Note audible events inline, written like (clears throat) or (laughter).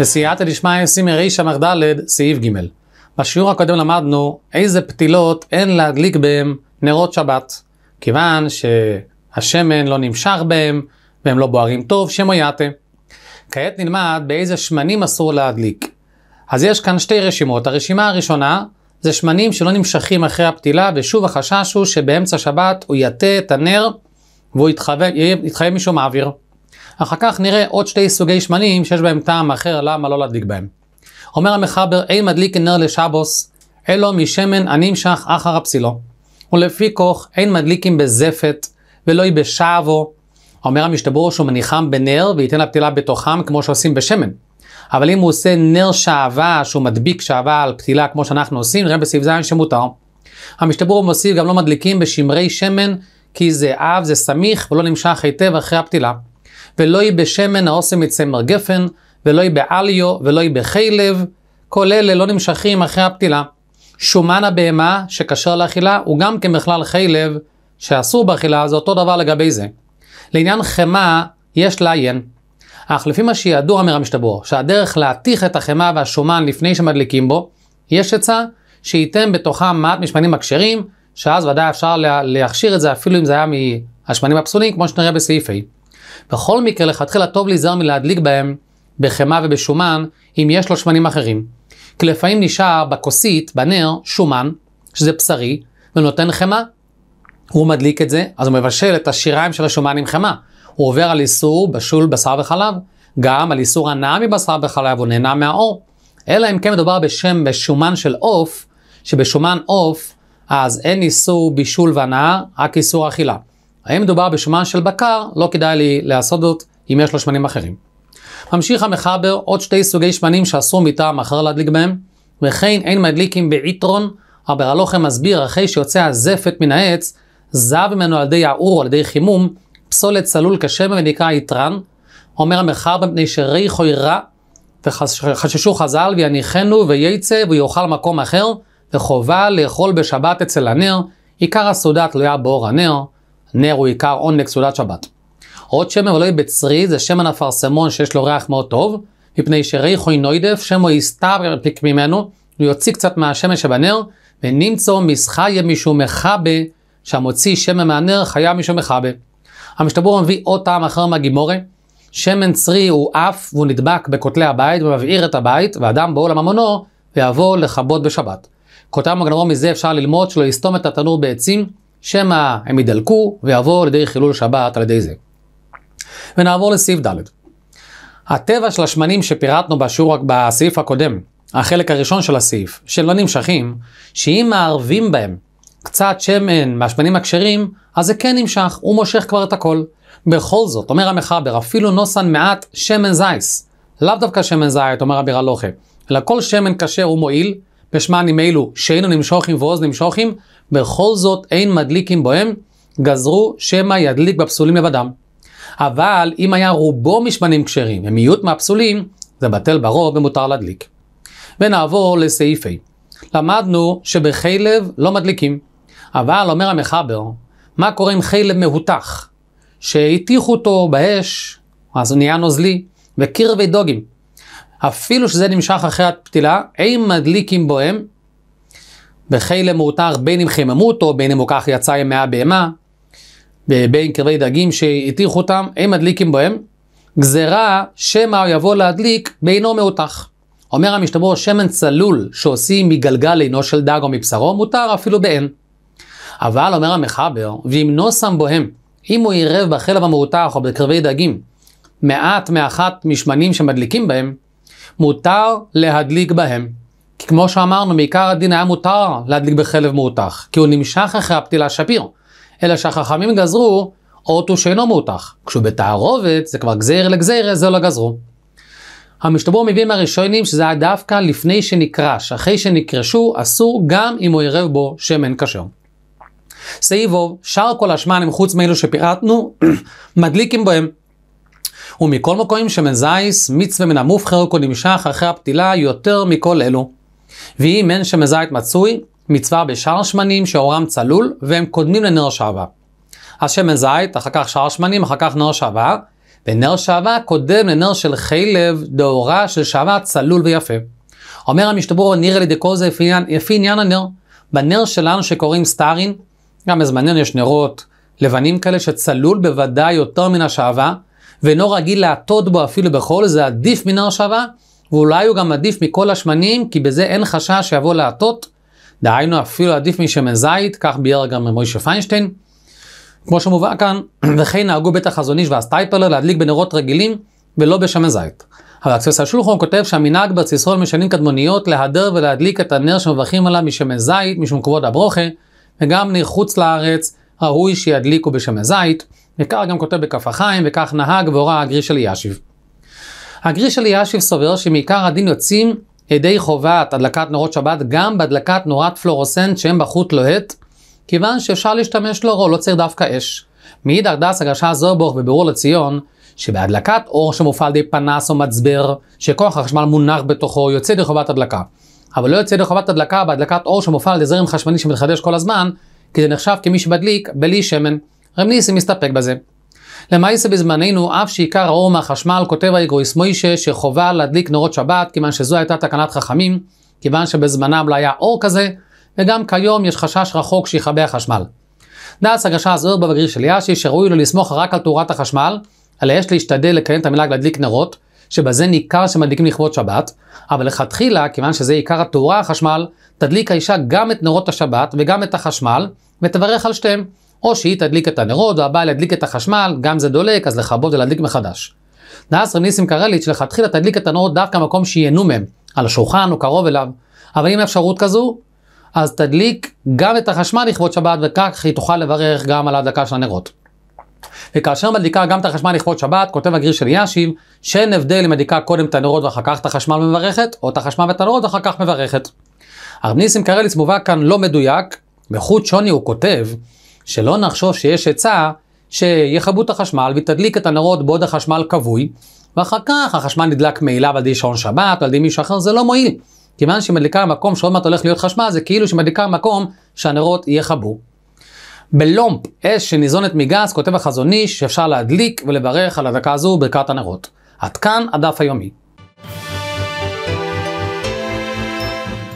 בסייעתא דשמיא סימי רישא מר מ"ד סעיף ג'. בשיעור הקודם למדנו איזה פתילות אין להדליק בהם נרות שבת, כיוון שהשמן לא נמשך בהם והם לא בוערים טוב, שמו שמויאטה. כעת נלמד באיזה שמנים אסור להדליק. אז יש כאן שתי רשימות. הרשימה הראשונה זה שמנים שלא נמשכים אחרי הפתילה, ושוב החשש הוא שבאמצע שבת הוא יטה את הנר והוא יתחבא, יתחבא משום האוויר. אחר כך נראה עוד שתי סוגי שמנים שיש בהם טעם אחר למה לא להדליק בהם. אומר המחבר אין מדליק נר לשבוס אלו משמן הנמשך אחר הפסילו ולפי כוך אין מדליקים בזפת ולא היא בשעבו אומר המשתבר שהוא מניחם בנר וייתן לפתילה בתוכם כמו שעושים בשמן אבל אם הוא עושה נר שעבה, שהוא מדביק שעבה על פתילה כמו שאנחנו עושים נראה בסעיף ז' שמותר המשתבר מוסיף גם לא מדליקים בשמרי שמן כי זה אב, זה סמיך ולא נמשך היטב אחרי הפתילה. ולא יהיה בשמן העושה מצמר גפן, ולא יהיה בעליו, ולא יהיה בחילב, כל אלה לא נמשכים אחרי הפתילה. שומן הבהמה שכשר לאכילה הוא גם כמכלל כן חילב, שאסור באכילה, זה אותו דבר לגבי זה. לעניין חמאה, יש לעיין. אך לפי מה שידוע מרמשתבור, שהדרך להתיך את החמאה והשומן לפני שמדליקים בו, יש עצה שייתן בתוכה מעט משמנים הכשרים, שאז ודאי אפשר להכשיר את זה אפילו אם זה היה מהשמנים הפסולים, כמו שנראה בסעיף ה'. בכל מקרה, לכתחילה טוב להיזהר מלהדליק בהם בחמאה ובשומן, אם יש לו שמנים אחרים. כי לפעמים נשאר בכוסית, בנר, שומן, שזה בשרי, ונותן חמאה. הוא מדליק את זה, אז הוא מבשל את השיריים של השומן עם חמאה. הוא עובר על איסור בשול בשר וחלב, גם על איסור הנאה מבשר וחלב, הוא נהנה מהאור. אלא אם כן מדובר בשם בשומן של עוף, שבשומן עוף, אז אין איסור בישול והנאה, רק איסור אכילה. האם מדובר בשומן של בקר, לא כדאי לי לעשות זאת אם יש לו שמנים אחרים. ממשיך המחבר עוד שתי סוגי שמנים שאסור מטעם אחר להדליק בהם, וכן אין מדליקים בעיטרון, אבל הלוחם מסביר אחרי שיוצא הזפת מן העץ, זהב ממנו על ידי העור או על ידי חימום, פסולת צלול כשמן ונקרא עיטרן, אומר המחבר מפני שריחוי רע, וחששו חז"ל ויניחנו וייצא ויאכל מקום אחר, וחובה לאכול בשבת אצל הנר, עיקר הסעודה תלויה באור הנר. נר הוא עיקר עונג לכסעודת שבת. עוד שמן עולי בצרי זה שמן אפרסמון שיש לו ריח מאוד טוב, מפני שריחוי נוידף שמו יסתר פיק ממנו, הוא יוציא קצת מהשמן שבנר, ונמצאו מסחיה משום מכבה, שהמוציא שמן מהנר חיה משום מכבה. המשתבור מביא עוד טעם אחר מהגימורה, שמן צרי הוא עף והוא נדבק בכותלי הבית ומבעיר את הבית, ואדם בעול הממונו ויבוא לכבות בשבת. כותב מגנרו מזה אפשר ללמוד שלא יסתום את התנור בעצים, שמא הם ידלקו ויעבור לידי חילול שבת על ידי זה. ונעבור לסעיף ד'. הטבע של השמנים שפירטנו בשיעור בסעיף הקודם, החלק הראשון של הסעיף, שלא נמשכים, שאם מערבים בהם קצת שמן מהשמנים הכשרים, אז זה כן נמשך, הוא מושך כבר את הכל. בכל זאת, אומר המחבר, אפילו נוסן מעט שמן זייס. לאו דווקא שמן זית, אומר אביר לוחה, אלא כל שמן כשר הוא מועיל, פשמנים אלו שאינו נמשוכים ועוז נמשוכים, בכל זאת אין מדליקים בוהם, גזרו שמא ידליק בפסולים לבדם. אבל אם היה רובו משמנים כשרים יהיו מהפסולים, זה בטל ברוב ומותר להדליק. ונעבור לסעיף ה. למדנו שבחלב לא מדליקים, אבל אומר המחבר, מה קורה עם חלב מהותך? שהטיחו אותו באש, אז הוא נהיה נוזלי, וקירבי דוגים. אפילו שזה נמשך אחרי הפתילה, אין מדליקים בוהם, בחי מותר בין אם חיממו אותו, בין אם הוא כך יצא ימי הבהמה, בין קרבי דגים שהטיחו אותם, אין מדליקים בוהם. גזרה, שמא יבוא להדליק, בינו מאותך. אומר המשתבר שמן צלול שעושים מגלגל עינו של דג או מבשרו, מותר אפילו באין. אבל אומר המחבר, ואם לא שם בוהם, אם הוא עירב בחלב המעותח או בקרבי דגים, מעט מאחת משמנים שמדליקים בהם, מותר להדליק בהם. כי כמו שאמרנו, מעיקר הדין היה מותר להדליק בחלב מותח, כי הוא נמשך אחרי הפתילה שפיר. אלא שהחכמים גזרו אוטו שאינו מותח. כשהוא בתערובת, זה כבר גזיר לגזיר, זה לא גזרו. המשתבר מביא מהראשונים שזה היה דווקא לפני שנקרש, אחרי שנקרשו, אסור גם אם הוא עירב בו שמן כשר. סעיבוב, שאר כל השמנים חוץ מאלו שפירטנו, (clears throat) מדליקים בהם. ומכל מקום שמן זייס, מצווה מן המובחר, כל נמשך אחרי הפתילה יותר מכל אלו. ואם אין שמן זית מצוי, מצווה בשאר שמנים שאורם צלול, והם קודמים לנר שעבה. אז שמן זית, אחר כך שאר שמנים, אחר כך נר שעבה, ונר שעבה קודם לנר של חלב דאורה של שעבה צלול ויפה. אומר המשתברו, נראה לי ידי זה יפי עניין הנר. בנר שלנו שקוראים סטארין, גם בזמננו יש נרות לבנים כאלה שצלול בוודאי יותר מן השעווה, ואינו רגיל להטות בו אפילו בחול, זה עדיף מן הרשבה, ואולי הוא גם עדיף מכל השמנים, כי בזה אין חשש שיבוא להטות. דהיינו אפילו עדיף משמן זית, כך ביאר גם מוישה פיינשטיין. כמו שמובא כאן, (clears throat) וכן נהגו בית החזון איש והסטייפלר להדליק בנרות רגילים ולא בשמן זית. אבל אקסס השולחון כותב שהמנהג בציסרון משנים קדמוניות להדר ולהדליק את הנר שמברכים עליו משמן זית, משום כבוד הברוכה, וגם מחוץ לארץ ראוי שידליקו בשמן זית, וכך גם כותב בכף החיים, וכך נהג והורה הגריש אלישיב. הגריש ישיב סובר שמעיקר הדין יוצאים ידי חובת הדלקת נורות שבת גם בהדלקת נורת פלורוסנט שהם בחוט לוהט, כיוון שאפשר להשתמש לאורו, לא צריך דווקא אש. מאידך דס הגשה זרבוך בבירור לציון, שבהדלקת אור שמופעל די פנס או מצבר, שכוח החשמל מונח בתוכו, יוצא ידי חובת הדלקה. אבל לא יוצא ידי חובת הדלקה בהדלקת אור שמופעל די זרם חשמלי שמתחדש כל הזמן, כי זה נחשב כמי שמדליק בלי שמן. רב ניסים מסתפק בזה. למעשה בזמננו, אף שעיקר האור מהחשמל, כותב האגרויס מוישה, שחובה להדליק נורות שבת, כיוון שזו הייתה תקנת חכמים, כיוון שבזמנם לא היה אור כזה, וגם כיום יש חשש רחוק שיכבה החשמל. דעת הגשה זוהר בבגריר של יאשי, שראוי לו לסמוך רק על תאורת החשמל, אלא יש להשתדל לקיים את המילה להדליק נרות, שבזה ניכר שמדליקים לכבוד שבת, אבל לכתחילה, כיוון שזה עיקר התאורה, החשמל, תדליק האישה גם את נרות השבת וגם את החשמל, ותברך על שתיהם. או שהיא תדליק את הנרות, והבעל ידליק את החשמל, גם זה דולק, אז לכבות ולהדליק מחדש. דאס רב ניסים קרליץ' לכתחילה תדליק את הנרות דווקא במקום שייהנו מהם, על השולחן או קרוב אליו. אבל אם אפשרות כזו, אז תדליק גם את החשמל לכבוד שבת, וכך היא תוכל לברך גם על ההדלקה של הנרות. וכאשר מדליקה גם את החשמל לכבוד שבת, כותב הגריר של יאשיב, שאין הבדל אם מדליקה קודם את הנרות ואחר כך את החשמל ומברכת, או את החשמל ואת הנרות ואחר כך מברכת. הרב ניסים קרליץ מובא כאן לא מדויק, בחוט שוני הוא כותב, שלא נחשוב שיש עצה שיכבו את החשמל ותדליק את הנרות בעוד החשמל כבוי, ואחר כך החשמל נדלק מעילה על ידי שעון שבת, על ידי מישהו אחר, זה לא מועיל. כיוון שהיא מדליקה במקום שעוד מעט הולך להיות חשמל, זה כאילו שהיא מדליקה במקום שהנרות יכבו. בלומפ אש שניזונת מגז, כותב החזון איש שאפשר להדליק ולברך על הדקה הזו ברכת הנרות. עד כאן הדף היומי.